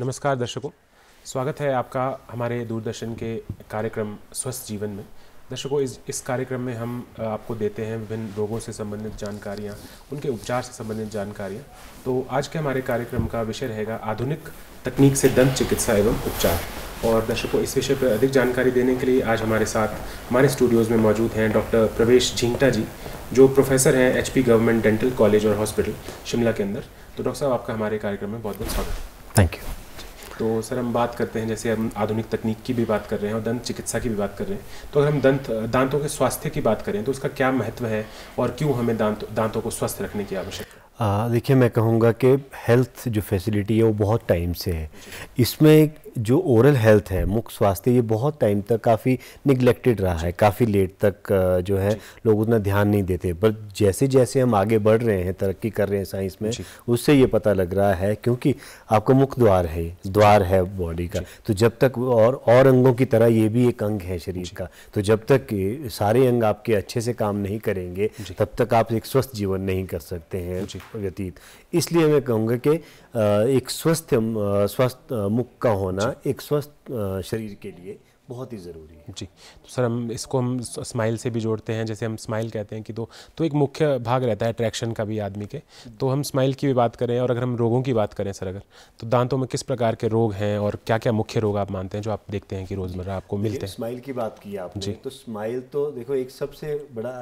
नमस्कार दर्शकों स्वागत है आपका हमारे दूरदर्शन के कार्यक्रम स्वस्थ जीवन में दर्शकों इस इस कार्यक्रम में हम आपको देते हैं विभिन्न रोगों से संबंधित जानकारियाँ उनके उपचार से संबंधित जानकारियाँ तो आज के हमारे कार्यक्रम का विषय रहेगा आधुनिक तकनीक से दंत चिकित्सा एवं उपचार और दर्शकों इस विषय पर अधिक जानकारी देने के लिए आज हमारे साथ हमारे स्टूडियोज़ में मौजूद हैं डॉक्टर प्रवेश झिंगटा जी जो प्रोफेसर हैं एच गवर्नमेंट डेंटल कॉलेज और हॉस्पिटल शिमला के अंदर तो डॉक्टर साहब आपका हमारे कार्यक्रम में बहुत बहुत स्वागत थैंक यू तो सर हम बात करते हैं जैसे हम आधुनिक तकनीक की भी बात कर रहे हैं और दंत चिकित्सा की भी बात कर रहे हैं तो अगर हम दंत दांतों के स्वास्थ्य की बात करें तो उसका क्या महत्व है और क्यों हमें दांत दांतों को स्वस्थ रखने की आवश्यकता देखिए मैं कहूँगा कि हेल्थ जो फैसिलिटी है वो बहुत टाइम से है इसमें जो ओरल हेल्थ है मुख्य स्वास्थ्य ये बहुत टाइम तक काफ़ी निगलेक्टेड रहा है काफ़ी लेट तक जो है लोग उतना ध्यान नहीं देते पर जैसे जैसे हम आगे बढ़ रहे हैं तरक्की कर रहे हैं साइंस में उससे ये पता लग रहा है क्योंकि आपका मुख्य द्वार है द्वार है बॉडी का तो जब तक और और अंगों की तरह ये भी एक अंग है शरीर का तो जब तक सारे अंग आपके अच्छे से काम नहीं करेंगे तब तक आप एक स्वस्थ जीवन नहीं कर सकते हैं व्यतीत इसलिए मैं कहूँगा कि एक स्वस्थ स्वस्थ मुख का होना होना अच्छा। एक स्वस्थ शरीर के लिए बहुत ही ज़रूरी है जी तो सर हम इसको हम स्माइल से भी जोड़ते हैं जैसे हम स्माइल कहते हैं कि तो तो एक मुख्य भाग रहता है अट्रैक्शन का भी आदमी के तो हम स्माइल की भी बात करें और अगर हम रोगों की बात करें सर अगर तो दांतों में किस प्रकार के रोग हैं और क्या क्या मुख्य रोग आप मानते हैं जो आप देखते हैं कि रोज़मर्रा आपको मिलते हैं स्माइल की बात की आप जी तो स्माइल तो देखो एक सबसे बड़ा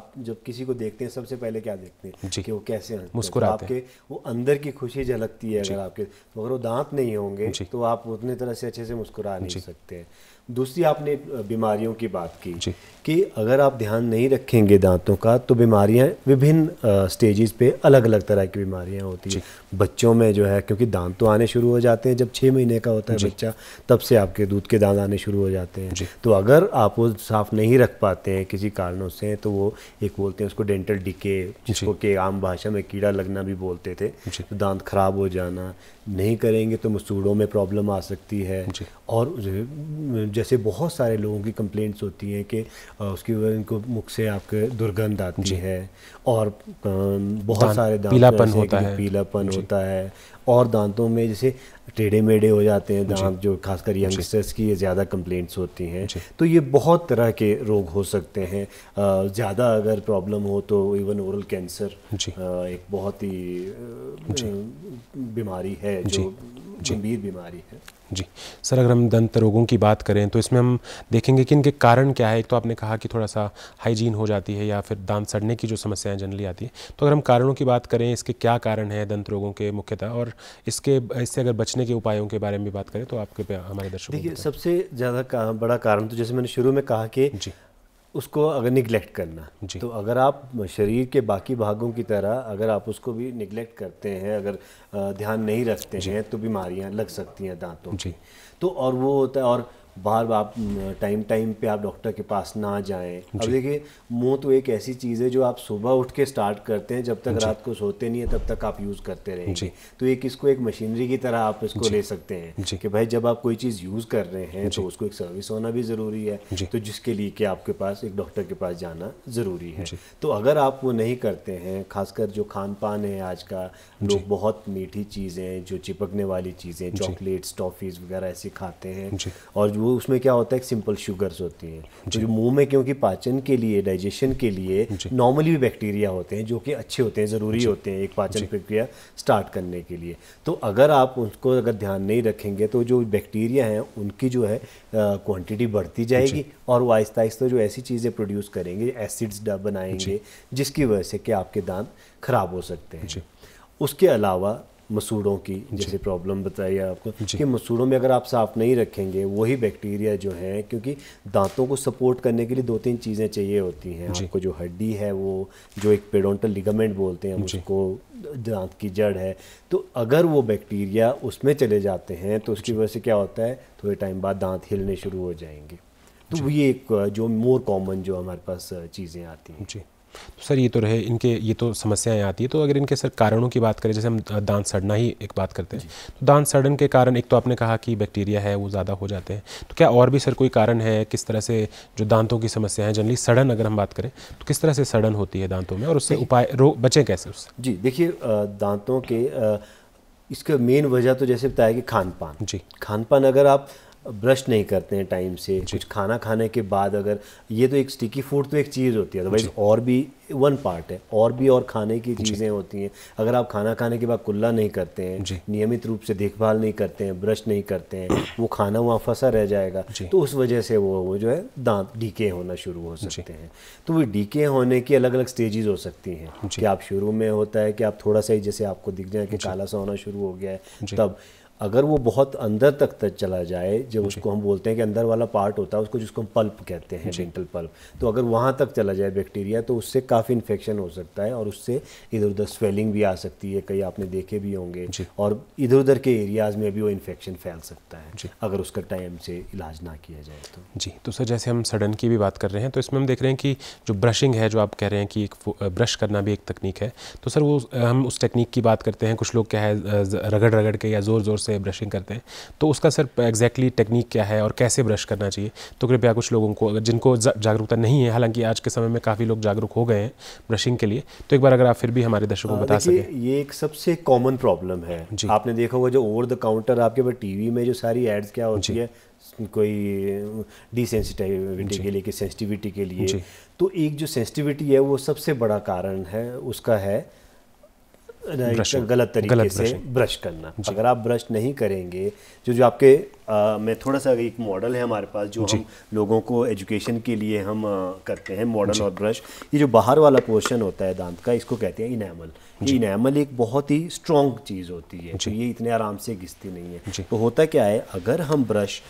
आप जब किसी को देखते हैं सबसे पहले क्या देखते हैं कि वो कैसे तो मुस्कुराते आपके वो अंदर की खुशी झलकती है अगर आपके तो अगर वो दांत नहीं होंगे तो आप उतने तरह से अच्छे से मुस्कुरा नहीं सकते हैं दूसरी आपने बीमारियों की बात की कि अगर आप ध्यान नहीं रखेंगे दांतों का तो बीमारियां विभिन्न स्टेजेस पे अलग अलग तरह की बीमारियां होती हैं बच्चों में जो है क्योंकि दांत तो आने शुरू हो जाते हैं जब छः महीने का होता है बच्चा तब से आपके दूध के दांत आने शुरू हो जाते हैं तो अगर आप वो साफ़ नहीं रख पाते हैं किसी कारणों से तो वो एक बोलते हैं उसको डेंटल डिके जिसको कि आम भाषा में कीड़ा लगना भी बोलते थे तो दांत खराब हो जाना नहीं करेंगे तो मसूड़ों में प्रॉब्लम आ सकती है और जैसे बहुत सारे लोगों की कंप्लेंट्स होती हैं कि उसकी वजह इनको मुख से आपके दुर्गंध आती है और बहुत सारे दांत पीलापन होता है पीलापन होता है और दांतों में जैसे टेढ़े मेढ़े हो जाते हैं दांत जो खासकर यंगस्टर्स की ये ज़्यादा कंप्लेंट्स होती हैं तो ये बहुत तरह के रोग हो सकते हैं ज़्यादा अगर प्रॉब्लम हो तो इवन ओरल कैंसर एक बहुत ही बीमारी है जो गंभीर बीमारी है जी सर अगर हम दंत रोगों की बात करें तो इसमें हम देखेंगे कि इनके कारण क्या है एक तो आपने कहा कि थोड़ा सा हाइजीन हो जाती है या फिर दांत सड़ने की जो समस्याएं जनरली आती हैं तो अगर हम कारणों की बात करें इसके क्या कारण है दंत रोगों के मुख्यतः और इसके इससे अगर बचने बचने के उपायों के बारे में बात करें तो आपके हमारे दर्शक देखिए सबसे ज़्यादा का, बड़ा कारण तो जैसे मैंने शुरू में कहा कि उसको अगर निगलेक्ट करना तो अगर आप शरीर के बाकी भागों की तरह अगर आप उसको भी निगलेक्ट करते हैं अगर ध्यान नहीं रखते हैं तो बीमारियां लग सकती हैं दांतों जी तो और वो होता है और बाहर आप टाइम टाइम पे आप डॉक्टर के पास ना जाएं अब देखिए मुंह तो एक ऐसी चीज़ है जो आप सुबह उठ के स्टार्ट करते हैं जब तक रात को सोते नहीं है तब तक आप यूज़ करते रहेंगे तो एक इसको एक मशीनरी की तरह आप इसको ले सकते हैं कि भाई जब आप कोई चीज़ यूज़ कर रहे हैं तो उसको एक सर्विस होना भी ज़रूरी है तो जिसके लिए कि आपके पास एक डॉक्टर के पास जाना ज़रूरी है तो अगर आप वो नहीं करते हैं खासकर जो खान पान है आज का लोग बहुत मीठी चीज़ें जो चिपकने वाली चीज़ें चॉकलेट्स टॉफ़ीज़ वगैरह ऐसी खाते हैं और वो वो उसमें क्या होता है सिंपल शुगर्स होती हैं जो मुंह में क्योंकि पाचन के लिए डाइजेशन के लिए नॉर्मली भी बैक्टीरिया होते हैं जो कि अच्छे होते हैं ज़रूरी होते हैं एक पाचन प्रक्रिया स्टार्ट करने के लिए तो अगर आप उनको अगर ध्यान नहीं रखेंगे तो जो बैक्टीरिया हैं उनकी जो है क्वान्टिटी बढ़ती जाएगी और वो आहिस्ता आहिस्ता जो ऐसी चीज़ें प्रोड्यूस करेंगे एसिड्स बनाएंगे जिसकी वजह से कि आपके दांत खराब हो सकते हैं उसके अलावा मसूड़ों की जैसे प्रॉब्लम बताई आपको कि मसूड़ों में अगर आप साफ़ नहीं रखेंगे वही बैक्टीरिया जो है क्योंकि दांतों को सपोर्ट करने के लिए दो तीन चीज़ें चाहिए होती हैं आपको जो हड्डी है वो जो एक पेडोंटल लिगामेंट बोलते हैं उसको दांत की जड़ है तो अगर वो बैक्टीरिया उसमें चले जाते हैं तो उसकी वजह से क्या होता है थोड़े टाइम बाद दांत हिलने शुरू हो जाएंगे तो ये एक जो मोर कॉमन जो हमारे पास चीज़ें आती हैं जी तो सर ये तो रहे इनके ये तो समस्याएं आती है तो अगर इनके सर कारणों की बात करें जैसे हम दांत सड़ना ही एक बात करते हैं तो दांत सड़न के कारण एक तो आपने कहा कि बैक्टीरिया है वो ज़्यादा हो जाते हैं तो क्या और भी सर कोई कारण है किस तरह से जो दांतों की समस्या है जनरली सड़न अगर हम बात करें तो किस तरह से सड़न होती है दांतों में और उससे उपाय रो बचें कैसे उससे जी देखिए दांतों के इसका मेन वजह तो जैसे बताया कि खान पान जी खान पान अगर आप ब्रश नहीं करते हैं टाइम से कुछ खाना खाने के बाद अगर ये तो एक स्टिकी फूड तो एक चीज़ होती है अदरवाइज और भी वन पार्ट है और भी और खाने की चीज़ें होती हैं अगर आप खाना खाने के बाद कुल्ला नहीं करते हैं नियमित रूप से देखभाल नहीं करते हैं ब्रश नहीं करते हैं वो खाना वहाँ फंसा रह जाएगा तो उस वजह से वो वो जो है दांत डीके होना शुरू हो सकते हैं तो वो डीके होने की अलग अलग स्टेजेज हो सकती हैं कि आप शुरू में होता है कि आप थोड़ा सा ही जैसे आपको दिख जाए कि काला सा होना शुरू हो गया है तब अगर वो बहुत अंदर तक तक चला जाए जब उसको हम बोलते हैं कि अंदर वाला पार्ट होता है उसको जिसको हम पल्प कहते हैं डेंटल पल्प तो अगर वहाँ तक चला जाए बैक्टीरिया तो उससे काफ़ी इन्फेक्शन हो सकता है और उससे इधर उधर स्वेलिंग भी आ सकती है कई आपने देखे भी होंगे और इधर उधर के एरियाज़ में भी वो इन्फेक्शन फैल सकता है अगर उसका टाइम से इलाज ना किया जाए तो जी तो सर जैसे हम सडन की भी बात कर रहे हैं तो इसमें हम देख रहे हैं कि जो ब्रशिंग है जो आप कह रहे हैं कि एक ब्रश करना भी एक तकनीक है तो सर वो हम उस टेक्निक की बात करते हैं कुछ लोग क्या है रगड़ रगड़ के या ज़ोर ज़ोर से ब्रशिंग करते हैं तो उसका सर एग्जैक्टली टेक्निक क्या है और कैसे ब्रश करना चाहिए तो कृपया कुछ लोगों को अगर जिनको जागरूकता नहीं है हालांकि आज के समय में काफ़ी लोग जागरूक हो गए हैं ब्रशिंग के लिए तो एक बार अगर आप फिर भी हमारे दर्शकों को हाँ, बता सकें ये एक सबसे कॉमन प्रॉब्लम है आपने देखा होगा जो ओवर द काउंटर आपके पास वी में जो सारी एड्स क्या होती है कोई डिसेंसिटिविटी के लिए कि सेंसिटिविटी के लिए तो एक जो सेंसिटिविटी है वो सबसे बड़ा कारण है उसका है तो गलत तरीके गलत से ब्रश करना अगर आप ब्रश नहीं करेंगे जो जो आपके आ, थोड़ा सा एक मॉडल है हमारे पास जो हम लोगों को एजुकेशन के लिए हम आ, करते हैं मॉडल और ब्रश ये जो बाहर वाला पोर्शन होता है दांत का इसको कहते हैं इनैमल ये इनैमल एक बहुत ही स्ट्रॉन्ग चीज़ होती है तो ये इतने आराम से घिसती नहीं है तो होता क्या है अगर हम ब्रश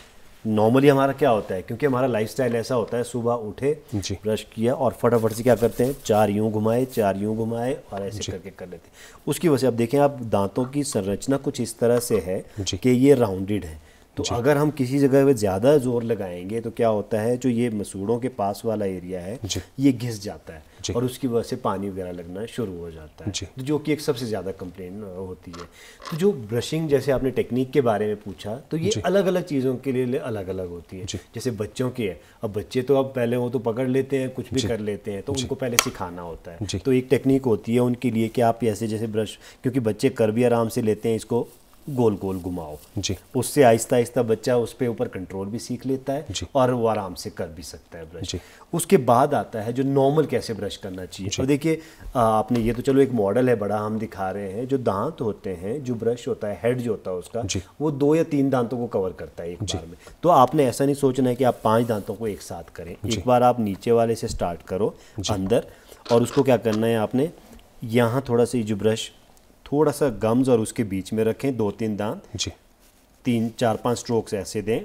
नॉर्मली हमारा क्या होता है क्योंकि हमारा लाइफस्टाइल ऐसा होता है सुबह उठे ब्रश किया और फटाफट से क्या करते हैं चार यूँ घुमाए चार यूँ घुमाए और ऐसे करके कर लेते हैं उसकी वजह से आप देखें आप दांतों की संरचना कुछ इस तरह से है कि ये राउंडेड है तो अगर हम किसी जगह पे ज़्यादा जोर लगाएंगे तो क्या होता है जो ये मसूड़ों के पास वाला एरिया है ये घिस जाता है और उसकी वजह से पानी वगैरह लगना शुरू हो जाता है तो जो कि एक सबसे ज़्यादा कंप्लेन होती है तो जो ब्रशिंग जैसे आपने टेक्निक के बारे में पूछा तो ये अलग अलग चीज़ों के लिए अलग अलग होती है जैसे बच्चों के है अब बच्चे तो अब पहले वो तो पकड़ लेते हैं कुछ भी कर लेते हैं तो उनको पहले सिखाना होता है तो एक टेक्निक होती है उनके लिए कि आप ऐसे जैसे ब्रश क्योंकि बच्चे कर भी आराम से लेते हैं इसको गोल गोल घुमाओ जी उससे आहिस्ता आहिस्ता बच्चा उस पर ऊपर कंट्रोल भी सीख लेता है और वो आराम से कर भी सकता है ब्रश उसके बाद आता है जो नॉर्मल कैसे ब्रश करना चाहिए तो देखिए आपने ये तो चलो एक मॉडल है बड़ा हम दिखा रहे हैं जो दांत होते हैं जो ब्रश होता है हेड जो होता है उसका वो दो या तीन दांतों को कवर करता है एक बार में तो आपने ऐसा नहीं सोचना है कि आप पाँच दांतों को एक साथ करें एक बार आप नीचे वाले से स्टार्ट करो अंदर और उसको क्या करना है आपने यहाँ थोड़ा सा जो ब्रश थोड़ा सा गम्स और उसके बीच में रखें दो तीन दांत जी तीन चार पांच स्ट्रोक्स ऐसे दें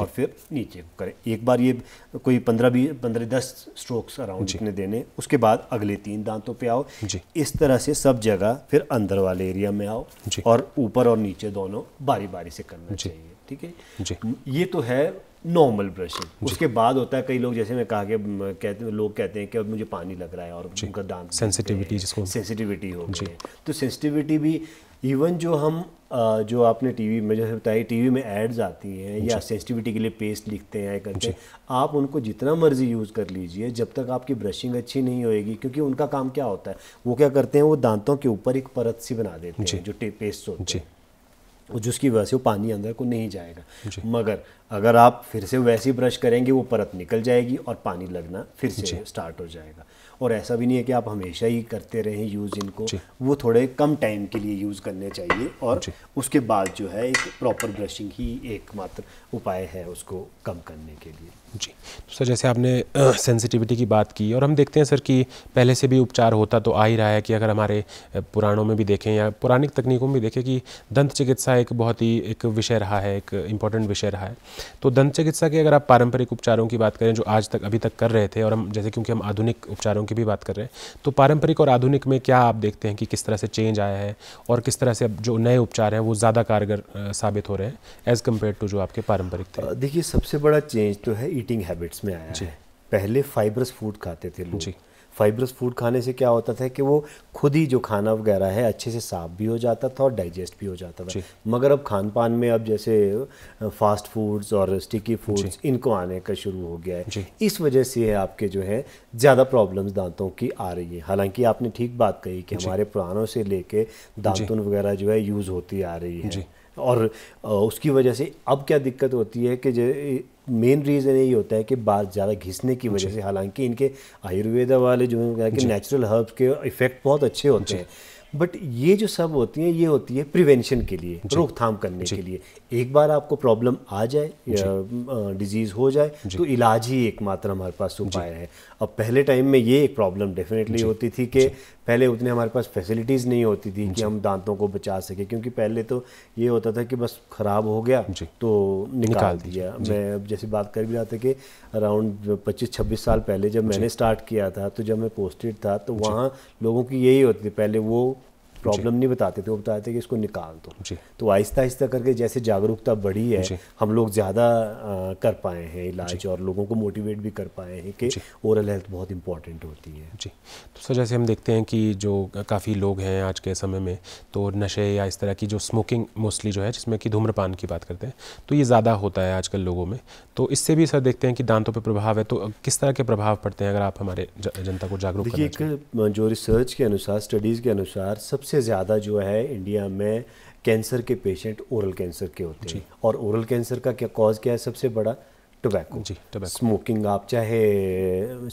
और फिर नीचे करें एक बार ये कोई पंद्रह बीस पंद्रह दस स्ट्रोक्स अराउंड जितने देने उसके बाद अगले तीन दांतों पे आओ इस तरह से सब जगह फिर अंदर वाले एरिया में आओ और ऊपर और नीचे दोनों बारी बारी से करना चाहिए ठीक है ये तो है नॉर्मल ब्रशिंग उसके बाद होता है कई लोग जैसे मैं कहा कि कहते हैं लोग कहते हैं कि अब मुझे पानी लग रहा है और उनका दांत सेंसिटिविटी जिसको सेंसिटिविटी हो गई तो सेंसिटिविटी भी इवन जो हम जो आपने टीवी में जैसे बताया टीवी में एड्स आती हैं या सेंसिटिविटी के लिए पेस्ट लिखते हैं करते हैं आप उनको जितना मर्जी यूज़ कर लीजिए जब तक आपकी ब्रशिंग अच्छी नहीं होएगी क्योंकि उनका काम क्या होता है वो क्या करते हैं वो दांतों के ऊपर एक परत सी बना देते हैं जो पेस्ट होते हैं और जिसकी वजह से वो पानी अंदर को नहीं जाएगा मगर अगर आप फिर से वैसे ही ब्रश करेंगे वो परत निकल जाएगी और पानी लगना फिर से स्टार्ट हो जाएगा और ऐसा भी नहीं है कि आप हमेशा ही करते रहें यूज़ इनको वो थोड़े कम टाइम के लिए यूज़ करने चाहिए और उसके बाद जो है एक प्रॉपर ब्रशिंग ही एकमात्र उपाय है उसको कम करने के लिए जी तो सर जैसे आपने सेंसिटिविटी की बात की और हम देखते हैं सर कि पहले से भी उपचार होता तो आ ही रहा है कि अगर हमारे पुराणों में भी देखें या पुरानिक तकनीकों में भी देखें कि दंत चिकित्सा एक बहुत ही एक विषय रहा है एक इम्पॉर्टेंट विषय रहा है तो दंत चिकित्सा के अगर आप पारंपरिक उपचारों की बात करें जो आज तक अभी तक कर रहे थे और हम जैसे क्योंकि हम आधुनिक उपचारों की भी बात कर रहे हैं तो पारंपरिक और आधुनिक में क्या आप देखते हैं कि किस तरह से चेंज आया है और किस तरह से अब जो नए उपचार हैं वो ज़्यादा कारगर साबित हो रहे हैं एज़ कम्पेयर टू जो आपके पारंपरिक थे देखिए सबसे बड़ा चेंज तो है ईटिंग हैबिट्स में आया है पहले फाइबरस फूड खाते थे लोग फाइबरस फूड खाने से क्या होता था कि वो खुद ही जो खाना वगैरह है अच्छे से साफ भी हो जाता था और डाइजेस्ट भी हो जाता था मगर अब खान पान में अब जैसे फास्ट फूड्स और स्टिकी फूड्स इनको आने का शुरू हो गया है इस वजह से आपके जो है ज़्यादा प्रॉब्लम्स दांतों की आ रही है हालांकि आपने ठीक बात कही कि हमारे पुरानों से लेके दांतुन वगैरह जो है यूज़ होती आ रही है और उसकी वजह से अब क्या दिक्कत होती है कि मेन रीज़न यही होता है कि बात ज़्यादा घिसने की वजह से हालांकि इनके आयुर्वेदा वाले जो है कि नेचुरल हर्ब्स के इफ़ेक्ट बहुत अच्छे होते हैं बट ये जो सब होती हैं ये होती है प्रिवेंशन के लिए रोकथाम करने के लिए एक बार आपको प्रॉब्लम आ जाए डिजीज़ हो जाए तो इलाज ही एकमात्र हमारे पास उपाय है अब पहले टाइम में ये एक प्रॉब्लम डेफिनेटली होती थी कि पहले उतने हमारे पास फैसिलिटीज़ नहीं होती थी कि हम दांतों को बचा सके क्योंकि पहले तो ये होता था कि बस ख़राब हो गया तो निकाल, निकाल दिया मैं अब जैसे बात कर भी रहा था कि अराउंड 25-26 साल पहले जब मैंने स्टार्ट किया था तो जब मैं पोस्टेड था तो वहाँ लोगों की यही होती थी पहले वो प्रॉब्लम नहीं बताते थे वो बताते थे कि इसको निकाल दो तो आहिस्ता आहिस्ता करके जैसे जागरूकता बढ़ी है हम लोग ज़्यादा कर पाए हैं इलाज और लोगों को मोटिवेट भी कर पाए हैं कि ओरल हेल्थ बहुत इंपॉर्टेंट होती है जी तो सर जैसे हम देखते हैं कि जो काफ़ी लोग हैं आज के समय में तो नशे या इस तरह की जो स्मोकिंग मोस्टली जो है जिसमें कि धूम्रपान की बात करते हैं तो ये ज़्यादा होता है आजकल लोगों में तो इससे भी सर देखते हैं कि दांतों पर प्रभाव है तो किस तरह के प्रभाव पड़ते हैं अगर आप हमारे जनता को जागरूक देखिए एक जो रिसर्च के अनुसार स्टडीज़ के अनुसार सबसे सबसे ज़्यादा जो है इंडिया में कैंसर के पेशेंट ओरल कैंसर के होते हैं और ओरल कैंसर का क्या कॉज क्या है सबसे बड़ा टोबैको जी टोबैको स्मोकिंग आप चाहे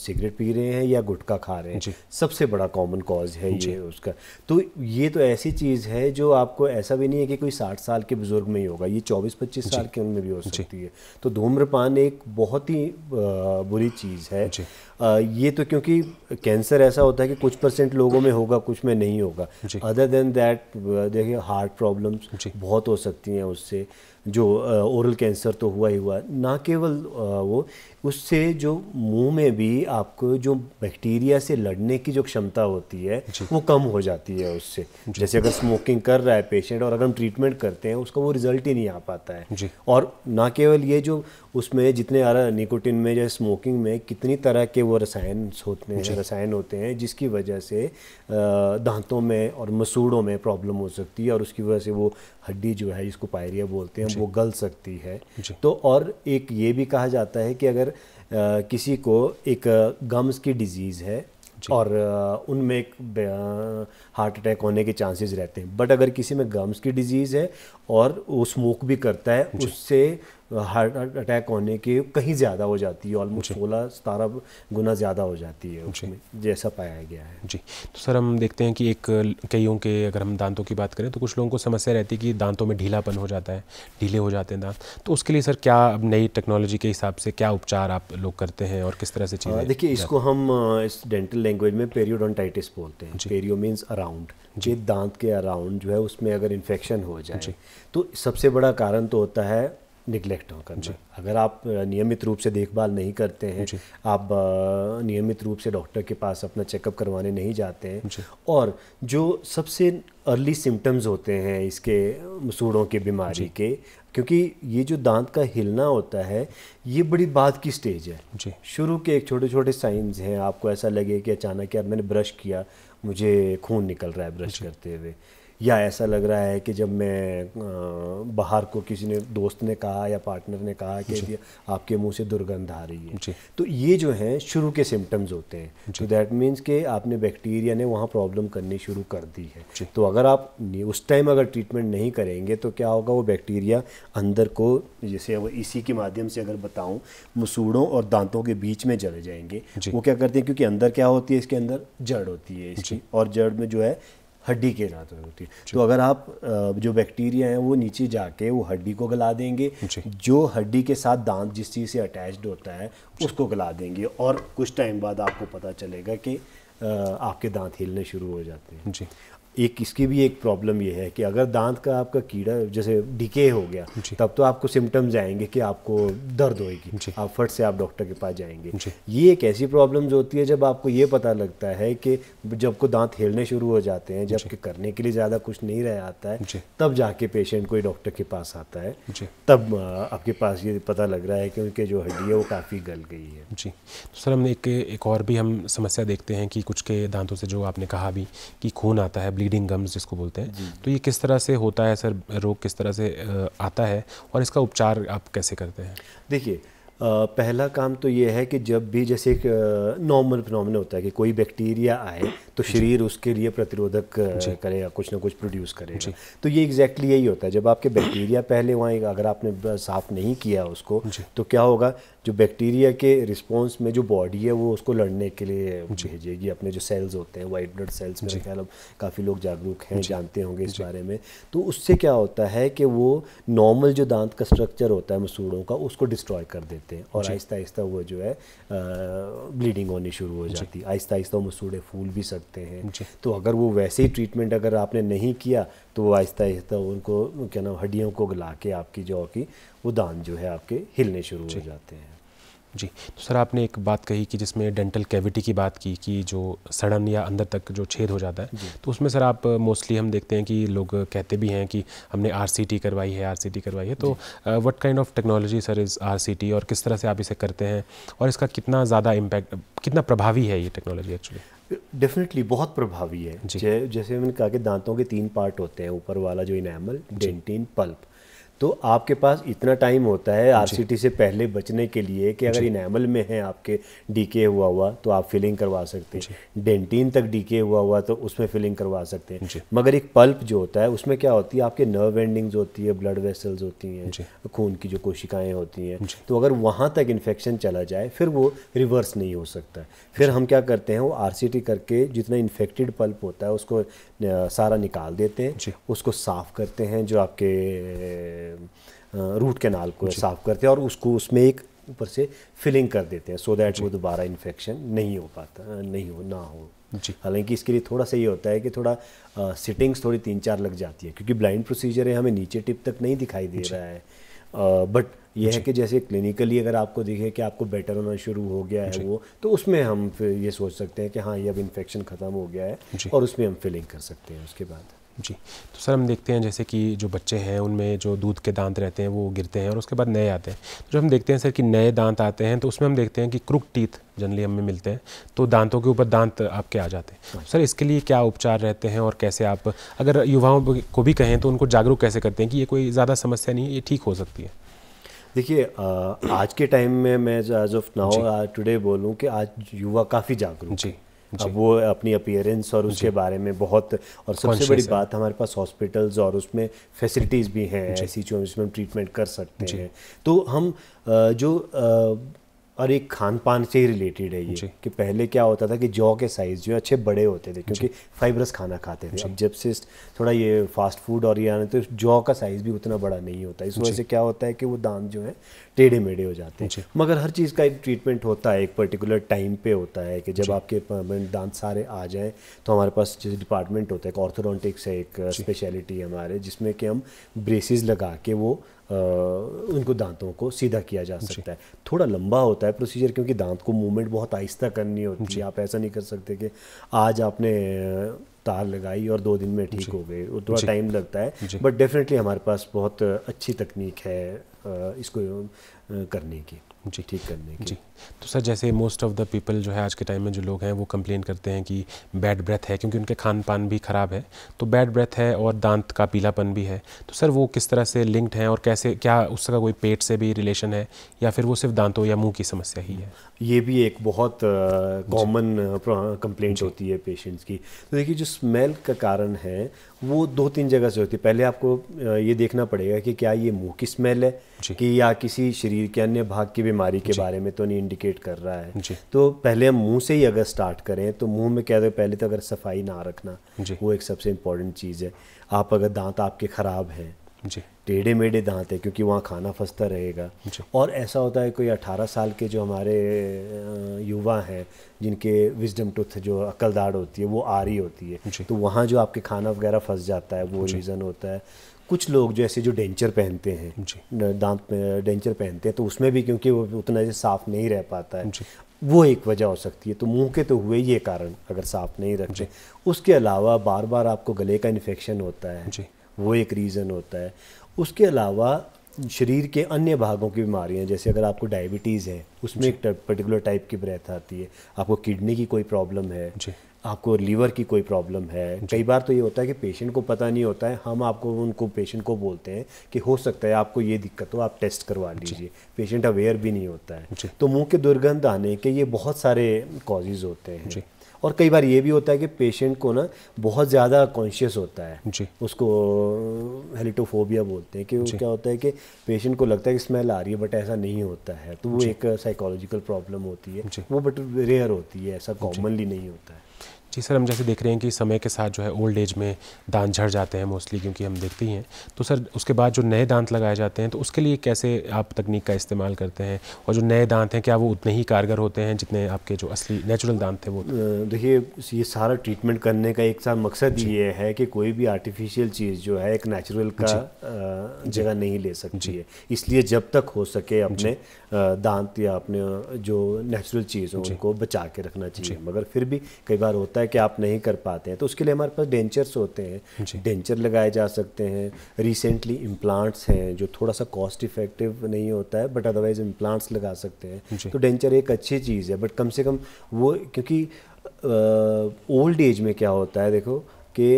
सिगरेट पी रहे हैं या गुटखा खा रहे हैं सबसे बड़ा कॉमन कॉज है ये उसका तो ये तो ऐसी चीज़ है जो आपको ऐसा भी नहीं है कि कोई साठ साल के बुज़ुर्ग में ही होगा ये चौबीस पच्चीस साल के उनमें भी हो सकती है तो धूम्रपान एक बहुत ही बुरी चीज़ है ये तो क्योंकि कैंसर ऐसा होता है कि कुछ परसेंट लोगों में होगा कुछ में नहीं होगा अदर देन दैट देखिए हार्ट प्रॉब्लम्स बहुत हो सकती हैं उससे जो ओरल कैंसर तो हुआ ही हुआ ना केवल वो उससे जो मुंह में भी आपको जो बैक्टीरिया से लड़ने की जो क्षमता होती है वो कम हो जाती है उससे जैसे अगर स्मोकिंग कर रहा है पेशेंट और अगर हम ट्रीटमेंट करते हैं उसका वो रिजल्ट ही नहीं आ पाता है और ना केवल ये जो उसमें जितने आ रहा निकोटिन में या स्मोकिंग में कितनी तरह के वो रसायन होते हैं रसायन होते हैं जिसकी वजह से दांतों में और मसूड़ों में प्रॉब्लम हो सकती है और उसकी वजह से वो हड्डी जो है जिसको पायरिया बोलते हैं वो गल सकती है तो और एक ये भी कहा जाता है कि अगर किसी को एक गम्स की डिजीज़ है और उनमें एक हार्ट अटैक होने के चांसेस रहते हैं बट अगर किसी में गम्स की डिजीज़ है और वो स्मोक भी करता है उससे हार्ट अटैक होने के कहीं ज़्यादा हो जाती है ऑलमोस्ट सोलह सतारह गुना ज़्यादा हो जाती है उसमें जैसा पाया गया है जी तो सर हम देखते हैं कि एक कईयों के अगर हम दांतों की बात करें तो कुछ लोगों को समस्या रहती है कि दांतों में ढीलापन हो जाता है ढीले हो जाते हैं दांत तो उसके लिए सर क्या अब नई टेक्नोलॉजी के हिसाब से क्या उपचार आप लोग करते हैं और किस तरह से चीज़ें देखिए इसको हम इस डेंटल लैंग्वेज में पेरियोडोंटाइटिस बोलते हैं पेरियो मीन्स अराउंड जे दांत के अराउंड जो है उसमें अगर इन्फेक्शन हो जाए तो सबसे बड़ा कारण तो होता है निगलेक्ट ना करना अगर आप नियमित रूप से देखभाल नहीं करते हैं आप नियमित रूप से डॉक्टर के पास अपना चेकअप करवाने नहीं जाते हैं और जो सबसे अर्ली सिम्टम्स होते हैं इसके मसूड़ों के बीमारी के क्योंकि ये जो दांत का हिलना होता है ये बड़ी बाद की स्टेज है शुरू के एक छोटे छोटे साइंस हैं आपको ऐसा लगे कि अचानक यार मैंने ब्रश किया मुझे खून निकल रहा है ब्रश करते हुए या ऐसा लग रहा है कि जब मैं बाहर को किसी ने दोस्त ने कहा या पार्टनर ने कहा कि आपके मुंह से दुर्गंध आ रही है तो ये जो है शुरू के सिम्टम्स होते हैं तो दैट मीन्स कि आपने बैक्टीरिया ने वहाँ प्रॉब्लम करनी शुरू कर दी है तो अगर आप उस टाइम अगर ट्रीटमेंट नहीं करेंगे तो क्या होगा वो बैक्टीरिया अंदर को जैसे वो इसी के माध्यम से अगर बताऊँ मसूड़ों और दांतों के बीच में जले जाएंगे वो क्या करते हैं क्योंकि अंदर क्या होती है इसके अंदर जड़ होती है इसकी और जड़ में जो है हड्डी के साथ होती है तो अगर आप जो बैक्टीरिया है वो नीचे जाके वो हड्डी को गला देंगे जो हड्डी के साथ दांत जिस चीज़ से अटैच्ड होता है उसको गला देंगे और कुछ टाइम बाद आपको पता चलेगा कि आपके दांत हिलने शुरू हो जाते हैं जी एक इसकी भी एक प्रॉब्लम ये है कि अगर दांत का आपका कीड़ा जैसे डिके हो गया तब तो आपको सिम्टम्स आएंगे कि आपको दर्द होएगी आप फट से आप डॉक्टर के पास जाएंगे ये एक ऐसी प्रॉब्लम होती है जब आपको ये पता लगता है कि जब को दांत हिलने शुरू हो जाते हैं जबकि करने के लिए ज़्यादा कुछ नहीं रह आता है तब जाके पेशेंट कोई डॉक्टर के पास आता है तब आपके पास ये पता लग रहा है कि उनके जो हड्डी है वो काफ़ी गल गई है जी तो सर हम एक एक और भी हम समस्या देखते हैं कि कुछ के दांतों से जो आपने कहा भी कि खून आता है ब्लीडिंग गम्स जिसको बोलते हैं तो ये किस तरह से होता है सर रोग किस तरह से आता है और इसका उपचार आप कैसे करते हैं देखिए पहला काम तो ये है कि जब भी जैसे एक नॉर्मल फिनोमिना होता है कि कोई बैक्टीरिया आए तो शरीर उसके लिए प्रतिरोधक करे या कुछ ना कुछ प्रोड्यूस करे तो ये एग्जैक्टली exactly यही होता है जब आपके बैक्टीरिया पहले वहाँ अगर आपने साफ़ नहीं किया उसको तो क्या होगा जो बैक्टीरिया के रिस्पॉन्स में जो बॉडी है वो उसको लड़ने के लिए भेजेगी अपने जो सेल्स होते हैं वाइट ब्लड सेल्स मेरे ख्याल अब काफ़ी लोग जागरूक हैं जानते होंगे इस बारे में तो उससे क्या होता है कि वो नॉर्मल जो दांत का स्ट्रक्चर होता है मसूड़ों का उसको डिस्ट्रॉय कर देते हैं और आहिस्ता आहिस्ता वो जो है ब्लीडिंग होनी शुरू हो जाती है आहिस्ता आहिस्ता वो मसूड़े फूल भी सकते हैं तो अगर वो वैसे ही ट्रीटमेंट अगर आपने नहीं किया तो वो आहिस्ता आहिस्ता उनको क्या नाम हड्डियों को गला के आपकी जौ की वो दांत जो है आपके हिलने शुरू हो जाते हैं जी तो सर आपने एक बात कही कि जिसमें डेंटल कैविटी की बात की कि जो सड़न या अंदर तक जो छेद हो जाता है तो उसमें सर आप मोस्टली हम देखते हैं कि लोग कहते भी हैं कि हमने आर करवाई है आर करवाई है तो what kind of technology sir is our और किस तरह से आप इसे करते हैं और इसका कितना ज़्यादा इम्पैक्ट कितना प्रभावी है ये टेक्नोलॉजी एक्चुअली डेफिनेटली बहुत प्रभावी है जैसे मैंने कहा कि दांतों के तीन पार्ट होते हैं ऊपर वाला जो इनामल डेंटिन पल्प तो आपके पास इतना टाइम होता है आर से पहले बचने के लिए कि अगर इनेमल में है आपके डीके हुआ हुआ तो आप फिलिंग करवा सकते हैं डेंटीन तक डीके हुआ हुआ तो उसमें फिलिंग करवा सकते हैं मगर एक पल्प जो होता है उसमें क्या होती है आपके नर्व एंडिंग्स होती है ब्लड वेसल्स होती हैं खून की जो कोशिकाएँ होती हैं तो अगर वहाँ तक इन्फेक्शन चला जाए फिर वो रिवर्स नहीं हो सकता फिर हम क्या करते हैं वो आर करके जितना इन्फेक्टेड पल्प होता है उसको सारा निकाल देते हैं उसको साफ़ करते हैं जो आपके रूट कैनाल को साफ़ करते हैं और उसको उसमें एक ऊपर से फिलिंग कर देते हैं सो दैट वो दोबारा इन्फेक्शन नहीं हो पाता नहीं हो ना हो हालांकि इसके लिए थोड़ा सा ये होता है कि थोड़ा सिटिंग्स थोड़ी तीन चार लग जाती है क्योंकि ब्लाइंड प्रोसीजर है हमें नीचे टिप तक नहीं दिखाई दे रहा है बट यह है कि जैसे क्लिनिकली अगर आपको दिखे कि आपको बेटर होना शुरू हो गया है वो तो उसमें हम फिर ये सोच सकते हैं कि हाँ ये अब इन्फेक्शन ख़त्म हो गया है और उसमें हम फिलिंग कर सकते हैं उसके बाद जी तो सर हम देखते हैं जैसे कि जो बच्चे हैं उनमें जो दूध के दांत रहते हैं वो गिरते हैं और उसके बाद नए आते हैं तो जब हम देखते हैं सर कि नए दांत आते हैं तो उसमें हम देखते हैं कि क्रुक टीथ जनरली हमें मिलते हैं तो दांतों के ऊपर दांत आपके आ जाते हैं हाँ। सर इसके लिए क्या उपचार रहते हैं और कैसे आप अगर युवाओं को भी कहें तो उनको जागरूक कैसे करते हैं कि ये कोई ज़्यादा समस्या नहीं है ये ठीक हो सकती है देखिए आज के टाइम में मैं एज ऑफ नाउ टुडे बोलूँ कि आज युवा काफ़ी जागरूक जी अब वो अपनी अपियरेंस और उसके बारे में बहुत और सबसे बड़ी बात हमारे पास हॉस्पिटल्स और उसमें फैसिलिटीज़ भी हैं ऐसी जो हम ट्रीटमेंट कर सकते हैं तो हम जो और एक खान पान से ही रिलेटेड है ये कि पहले क्या होता था कि जौ के साइज़ जो अच्छे बड़े होते थे क्योंकि फाइबरस खाना खाते थे अब जब से थोड़ा ये फास्ट फूड और ये आने तो जौ का साइज़ भी उतना बड़ा नहीं होता इस वजह से क्या होता है कि वो दांत जो है टेढ़े मेढ़े हो जाते हैं मगर हर चीज़ का एक ट्रीटमेंट होता है एक पर्टिकुलर टाइम पे होता है कि जब आपके दांत सारे आ जाए तो हमारे पास जैसे डिपार्टमेंट होता है एक ऑर्थोडोंटिक्स है एक स्पेशलिटी हमारे जिसमें कि हम ब्रेसिस लगा के वो उनको दांतों को सीधा किया जा सकता है थोड़ा लंबा होता है प्रोसीजर क्योंकि दांत को मूवमेंट बहुत आहिस्ता करनी होती है आप ऐसा नहीं कर सकते कि आज आपने तार लगाई और दो दिन में ठीक हो गए थोड़ा टाइम लगता है बट डेफिनेटली हमारे पास बहुत अच्छी तकनीक है इसको करने की जी ठीक करने की जी तो सर जैसे मोस्ट ऑफ़ द पीपल जो है आज के टाइम में जो लोग हैं वो कंप्लेन करते हैं कि बैड ब्रेथ है क्योंकि उनके खान पान भी ख़राब है तो बैड ब्रेथ है और दांत का पीलापन भी है तो सर वो किस तरह से लिंक्ड हैं और कैसे क्या उसका कोई पेट से भी रिलेशन है या फिर वो सिर्फ दांतों या मुँह की समस्या ही है ये भी एक बहुत कॉमन कंप्लेंट होती है पेशेंट्स की तो देखिए जो स्मेल का कारण है वो दो तीन जगह से होती है पहले आपको ये देखना पड़ेगा कि क्या ये मुंह की स्मेल है कि या किसी शरीर के अन्य भाग की बीमारी के बारे में तो नहीं इंडिकेट कर रहा है तो पहले हम मुंह से ही अगर स्टार्ट करें तो मुंह में क्या तो पहले तो अगर सफाई ना रखना वो एक सबसे इम्पोर्टेंट चीज़ है आप अगर दांत आपके ख़राब हैं जी टेढ़े मेढ़े दांत है क्योंकि वहाँ खाना फंसता रहेगा और ऐसा होता है कोई 18 साल के जो हमारे युवा हैं जिनके विजडम टूथ जो अकलदार होती है वो आ रही होती है तो वहाँ जो आपके खाना वगैरह फंस जाता है वो रीज़न होता है कुछ लोग जो ऐसे जो डेंचर पहनते हैं दांत में डेंचर पहनते हैं तो उसमें भी क्योंकि वो उतना साफ़ नहीं रह पाता है वो एक वजह हो सकती है तो मुंह के तो हुए ये कारण अगर साफ नहीं रखते उसके अलावा बार बार आपको गले का इन्फेक्शन होता है वो एक रीज़न होता है उसके अलावा शरीर के अन्य भागों की बीमारियां जैसे अगर आपको डायबिटीज़ है उसमें एक पर्टिकुलर टाइप की ब्रेथ आती है आपको किडनी की कोई प्रॉब्लम है आपको लीवर की कोई प्रॉब्लम है कई बार तो ये होता है कि पेशेंट को पता नहीं होता है हम आपको उनको पेशेंट को बोलते हैं कि हो सकता है आपको ये दिक्कत हो आप टेस्ट करवा लीजिए पेशेंट अवेयर भी नहीं होता है तो मुंह के दुर्गंध आने के ये बहुत सारे कॉजेज़ होते हैं और कई बार ये भी होता है कि पेशेंट को ना बहुत ज़्यादा कॉन्शियस होता है जी उसको हेलिटोफोबिया बोलते हैं कि वो क्या होता है कि पेशेंट को लगता है कि स्मेल आ रही है बट ऐसा नहीं होता है तो वो एक साइकोलॉजिकल प्रॉब्लम होती है वो बट रेयर होती है ऐसा कॉमनली नहीं होता है जी सर हम जैसे देख रहे हैं कि समय के साथ जो है ओल्ड एज में दांत झड़ जाते हैं मोस्टली क्योंकि हम देखते ही हैं तो सर उसके बाद जो नए दांत लगाए जाते हैं तो उसके लिए कैसे आप तकनीक का इस्तेमाल करते हैं और जो नए दांत हैं क्या वो उतने ही कारगर होते हैं जितने आपके जो असली नेचुरल दांत थे वो देखिए ये सारा ट्रीटमेंट करने का एक सा मकसद ये है कि कोई भी आर्टिफिशियल चीज़ जो है एक नेचुरल का जगह नहीं ले सकती है इसलिए जब तक हो सके अपने दांत या अपने जो नेचुरल चीज़ उनको बचा के रखना चाहिए मगर फिर भी कई बार होता है है कि आप नहीं कर पाते हैं तो उसके लिए हमारे पास डेंचर्स होते हैं डेंचर लगाए जा सकते हैं रिसेंटली इम्प्लांट्स हैं जो थोड़ा सा कॉस्ट इफेक्टिव नहीं होता है बट अदरवाइज इम्प्लांट्स लगा सकते हैं तो डेंचर एक अच्छी चीज़ है बट कम से कम वो क्योंकि ओल्ड एज में क्या होता है देखो कि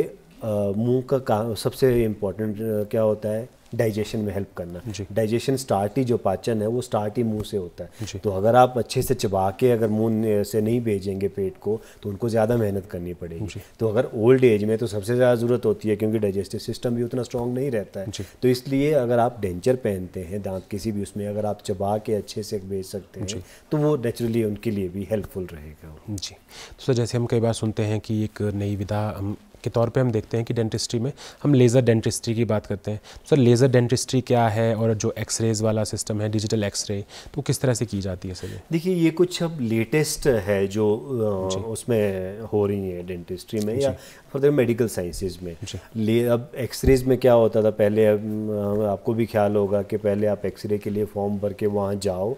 मुंह का सबसे इम्पोर्टेंट क्या होता है डाइजेशन में हेल्प करना डाइजेशन स्टार्ट ही जो पाचन है वो स्टार्ट ही मुंह से होता है तो अगर आप अच्छे से चबा के अगर मुंह से नहीं भेजेंगे पेट को तो उनको ज़्यादा मेहनत करनी पड़ेगी तो अगर ओल्ड एज में तो सबसे ज़्यादा ज़रूरत होती है क्योंकि डाइजेस्टिव सिस्टम भी उतना स्ट्रांग नहीं रहता है तो इसलिए अगर आप डेंचर पहनते हैं दांत किसी भी उसमें अगर आप चबा के अच्छे से भेज सकते हैं तो वो नेचुरली उनके लिए भी हेल्पफुल रहेगा जी तो सर जैसे हम कई बार सुनते हैं कि एक नई विधा हम के तौर पे हम देखते हैं कि डेंटिस्ट्री में हम लेज़र डेंटिस्ट्री की बात करते हैं तो सर लेज़र डेंटिस्ट्री क्या है और जो एक्सरेज वाला सिस्टम है डिजिटल एक्सरे तो किस तरह से की जाती है सर देखिए ये कुछ अब लेटेस्ट है जो उसमें हो रही है डेंटिस्ट्री में या फर्दर मेडिकल साइंसेज में ले अब एक्सरेज में क्या होता था पहले अब आपको भी ख्याल होगा कि पहले आप एक्सरे के लिए फॉर्म भर के वहाँ जाओ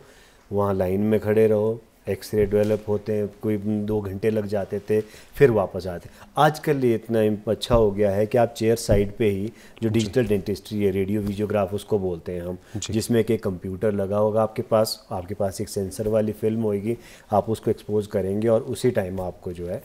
वहाँ लाइन में खड़े रहो एक्सरे डेवलप होते हैं कोई दो घंटे लग जाते थे फिर वापस आते आजकल ये इतना अच्छा हो गया है कि आप चेयर साइड पे ही जो डिजिटल डेंटिस्ट्री है रेडियो वीजियोग्राफ उसको बोलते हैं हम जिसमें कि कंप्यूटर लगा होगा आपके पास आपके पास एक सेंसर वाली फिल्म होगी आप उसको एक्सपोज करेंगे और उसी टाइम आपको जो है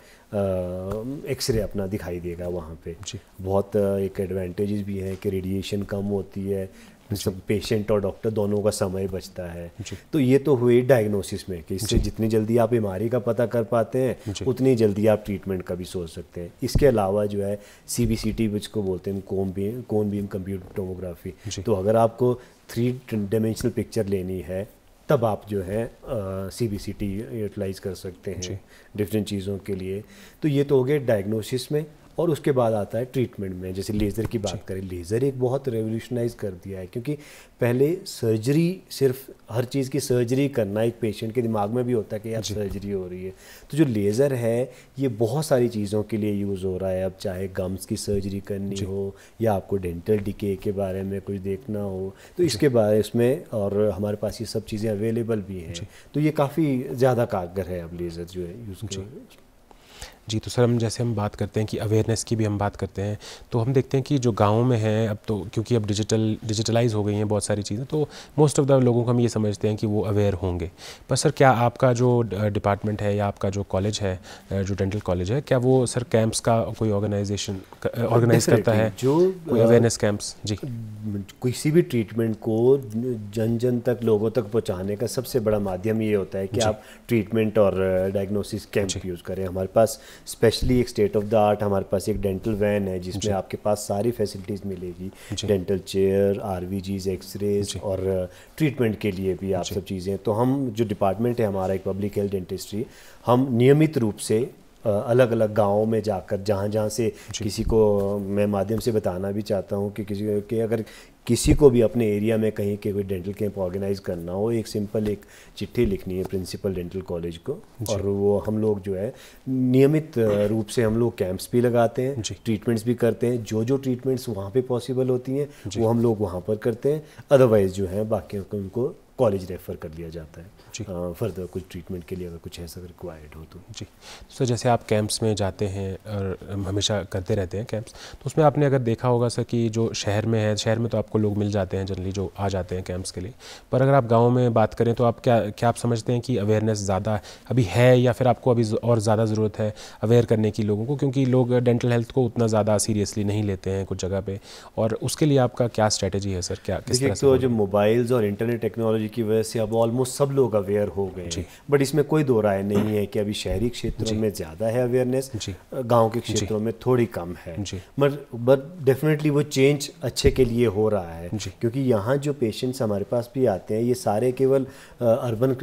एक्सरे अपना दिखाई देगा वहाँ पे बहुत एक एडवांटेजेस भी हैं कि रेडिएशन कम होती है मतलब पेशेंट और डॉक्टर दोनों का समय बचता है तो ये तो हुई डायग्नोसिस में कि इससे जितनी जल्दी आप बीमारी का पता कर पाते हैं उतनी जल्दी आप ट्रीटमेंट का भी सोच सकते हैं इसके अलावा जो है सी बी सी टी जिसको बोलते हैं cone beam cone beam computer tomography तो अगर आपको थ्री डायमेंशनल पिक्चर लेनी है तब आप जो है C B C T utilize कर सकते हैं डिफरेंट चीज़ों के लिए तो ये तो हो गए डायग्नोसिस में और उसके बाद आता है ट्रीटमेंट में जैसे लेज़र की बात करें लेज़र एक बहुत रेवोल्यूशनाइज कर दिया है क्योंकि पहले सर्जरी सिर्फ हर चीज़ की सर्जरी करना एक पेशेंट के दिमाग में भी होता है कि यार सर्जरी हो रही है तो जो लेज़र है ये बहुत सारी चीज़ों के लिए यूज़ हो रहा है अब चाहे गम्स की सर्जरी करनी हो या आपको डेंटल डिके के बारे में कुछ देखना हो तो इसके बारे में और हमारे पास ये सब चीज़ें अवेलेबल भी हैं तो ये काफ़ी ज़्यादा कारगर है अब लेज़र जो है यूज़ जी तो सर हम जैसे हम बात करते हैं कि अवेयरनेस की भी हम बात करते हैं तो हम देखते हैं कि जो गाँव में है अब तो क्योंकि अब डिजिटल डिजिटलाइज हो गई हैं बहुत सारी चीज़ें तो मोस्ट ऑफ़ द लोगों को हम ये समझते हैं कि वो अवेयर होंगे पर सर क्या आपका जो डिपार्टमेंट है या आपका जो कॉलेज है जो डेंटल कॉलेज है क्या वो सर कैंप्स का कोई ऑर्गेनाइजेशन ऑर्गेनाइज करता है जो अवेयरनेस कैंप्स जी किसी भी ट्रीटमेंट को जन जन तक लोगों तक पहुँचाने का सबसे बड़ा माध्यम ये होता है कि आप ट्रीटमेंट और डायग्नोसिस कैंप यूज़ करें हमारे पास स्पेशली एक स्टेट ऑफ द आर्ट हमारे पास एक डेंटल वैन है जिसमें आपके पास सारी फैसिलिटीज़ मिलेगी dental chair R V Gs x rays और ट्रीटमेंट uh, के लिए भी आप सब चीज़ें तो हम जो डिपार्टमेंट है हमारा एक पब्लिक हेल्थ डेंटिस्ट्री हम नियमित रूप से अलग अलग गांवों में जाकर जहाँ जहाँ से किसी को मैं माध्यम से बताना भी चाहता हूँ कि किसी के अगर किसी को भी अपने एरिया में कहीं के कोई डेंटल कैंप ऑर्गेनाइज करना हो एक सिंपल एक चिट्ठी लिखनी है प्रिंसिपल डेंटल कॉलेज को और वो हम लोग जो है नियमित रूप से हम लोग कैंप्स भी लगाते हैं ट्रीटमेंट्स भी करते हैं जो जो ट्रीटमेंट्स वहाँ पे पॉसिबल होती हैं वो हम लोग वहाँ पर करते हैं अदरवाइज़ जो है बाकी उनको कॉलेज रेफ़र कर दिया जाता है फर्दर कुछ ट्रीटमेंट के लिए अगर कुछ ऐसा रिक्वायर्ड हो तो जी सर तो जैसे आप कैंप्स में जाते हैं और हमेशा करते रहते हैं कैंप्स तो उसमें आपने अगर देखा होगा सर कि जो शहर में है शहर में तो आपको लोग मिल जाते हैं जनरली जो आ जाते हैं कैंप्स के लिए पर अगर आप गाँव में बात करें तो आप क्या क्या आप समझते हैं कि अवेयरनेस ज़्यादा अभी है या फिर आपको अभी और ज़्यादा ज़रूरत है अवेयर करने की लोगों को क्योंकि लोग डेंटल हेल्थ को उतना ज़्यादा सीरियसली नहीं लेते हैं कुछ जगह पर और उसके लिए आपका क्या स्ट्रैटेजी है सर क्या किस तरह तो जो मोबाइल्स और इंटरनेट टेक्नोलॉजी की वजह से अब ऑलमोस्ट सब लोग अवेयर हो गए बट इसमें कोई दो राय नहीं है कि अभी शहरी क्षेत्रों में ज़्यादा है अवेयरनेस गाँव के क्षेत्रों में थोड़ी कम है बट डेफिनेटली वो चेंज अच्छे के लिए हो रहा है क्योंकि यहाँ जो पेशेंट्स हमारे पास भी आते हैं ये सारे केवल अर्बन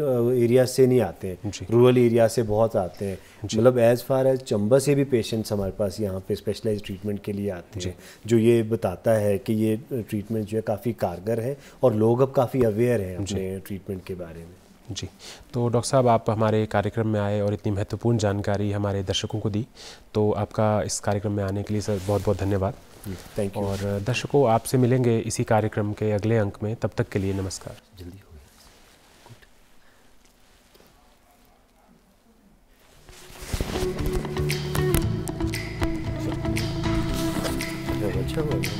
एरिया से नहीं आते हैं रूरल एरिया से बहुत आते हैं मतलब एज फार एज चंबा से भी पेशेंट्स हमारे पास यहाँ पे स्पेशलाइज ट्रीटमेंट के लिए आते हैं जो ये बताता है कि ये ट्रीटमेंट जो है काफ़ी कारगर है और लोग अब काफ़ी अवेयर हैं अपने ट्रीटमेंट के बारे में जी तो डॉक्टर साहब आप हमारे कार्यक्रम में आए और इतनी महत्वपूर्ण जानकारी हमारे दर्शकों को दी तो आपका इस कार्यक्रम में आने के लिए सर बहुत बहुत धन्यवाद थैंक यू और दर्शकों आपसे मिलेंगे इसी कार्यक्रम के अगले अंक में तब तक के लिए नमस्कार जल्दी अच्छा गया